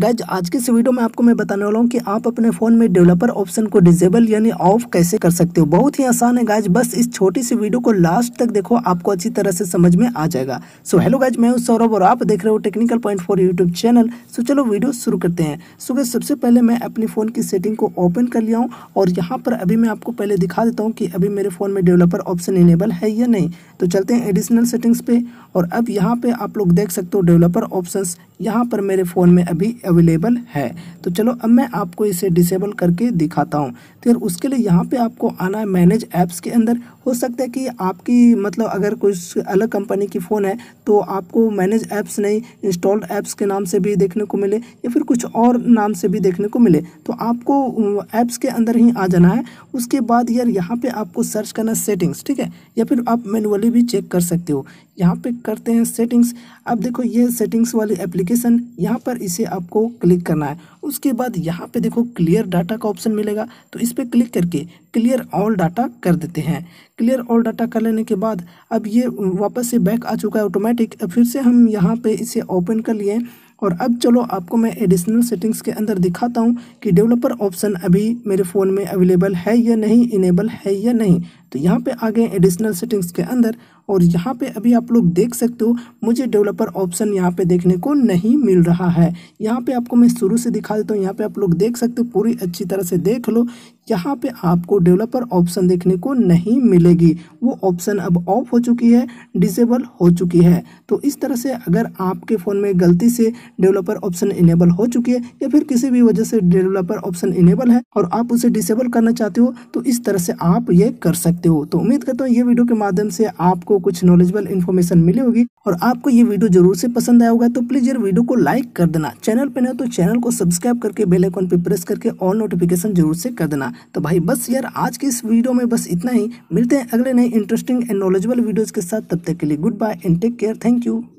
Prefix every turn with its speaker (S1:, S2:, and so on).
S1: guys आज के इस वीडियो में आपको मैं बताने वाला हूँ कि आप अपने फ़ोन में डेवलपर ऑप्शन को डिजेबल यानी ऑफ कैसे कर सकते हो बहुत ही आसान है गैज बस इस छोटी सी वीडियो को लास्ट तक देखो आपको अच्छी तरह से समझ में आ जाएगा सो हेलो गैज मैं सौरभ और आप देख रहे हो technical point for YouTube channel so चलो वीडियो शुरू करते हैं सो गैज सबसे पहले मैं अपने फ़ोन की सेटिंग को ओपन कर लिया हूँ और यहाँ पर अभी मैं आपको पहले दिखा देता हूँ कि अभी मेरे फ़ोन में डेवलपर ऑप्शन इनेबल है या नहीं तो चलते हैं एडिशनल सेटिंग्स पे और अब यहाँ पे आप लोग देख सकते हो डेवलपर ऑप्शन यहाँ पर मेरे फ़ोन में अभी अवेलेबल है तो चलो अब मैं आपको इसे डिसेबल करके दिखाता हूँ फिर तो उसके लिए यहाँ पे आपको आना है मैनेज ऐप्स के अंदर हो सकता है कि आपकी मतलब अगर कोई अलग कंपनी की फ़ोन है तो आपको मैनेज ऐप्स नहीं इंस्टॉल्ड ऐप्स के नाम से भी देखने को मिले या फिर कुछ और नाम से भी देखने को मिले तो आपको ऐप्स के अंदर ही आ जाना है उसके बाद यार यहाँ पर आपको सर्च करना सेटिंग्स ठीक है या फिर आप मैनुअली भी चेक कर सकते हो यहाँ पर करते हैं सेटिंग्स अब देखो ये सेटिंग्स वाली एप्लीकेशन एप्लीकेशन यहाँ पर इसे आपको क्लिक करना है उसके बाद यहाँ पे देखो क्लियर डाटा का ऑप्शन मिलेगा तो इस पर क्लिक करके क्लियर ऑल डाटा कर देते हैं क्लियर ऑल डाटा कर लेने के बाद अब ये वापस से बैक आ चुका है ऑटोमेटिक फिर से हम यहाँ पे इसे ओपन कर लिए और अब चलो आपको मैं एडिशनल सेटिंग्स के अंदर दिखाता हूँ कि डेवलपर ऑप्शन अभी मेरे फ़ोन में अवेलेबल है या नहीं इनेबल है या नहीं तो यहाँ पे आ गए एडिशनल सेटिंग्स के अंदर और यहाँ पे अभी आप लोग देख सकते हो मुझे डेवलपर ऑप्शन यहाँ पे देखने को नहीं मिल रहा है यहाँ पे आपको मैं शुरू से दिखा देता हूँ यहाँ पे आप लोग देख सकते हो पूरी अच्छी तरह से देख लो यहाँ पे आपको डेवलपर ऑप्शन देखने को नहीं मिलेगी वो ऑप्शन अब ऑफ हो चुकी है डिसेबल हो चुकी है तो इस तरह से अगर आपके फ़ोन में गलती से डेवलपर ऑप्शन इनेबल हो चुकी है या फिर किसी भी वजह से डेवलपर ऑप्शन इनेबल है और आप उसे डिसेबल करना चाहते हो तो इस तरह से आप ये कर सकते हो तो उम्मीद करता हूँ ये वीडियो के माध्यम से आपको कुछ नॉलेजेबल इन्फॉर्मेशन मिली होगी और आपको ये वीडियो जरूर से पसंद आया होगा तो प्लीज यार वीडियो को लाइक कर देना चैनल पर न तो चैनल को सब्सक्राइब करके बेलाइकॉन पे प्रेस करके ऑल नोटिफिकेशन जरूर से कर देना तो भाई बस यार आज की इस वीडियो में बस इतना ही मिलते हैं अगले नए इंटरेस्टिंग एंड नॉलेजेबल वीडियोज के साथ तब तक के लिए good bye and take care thank you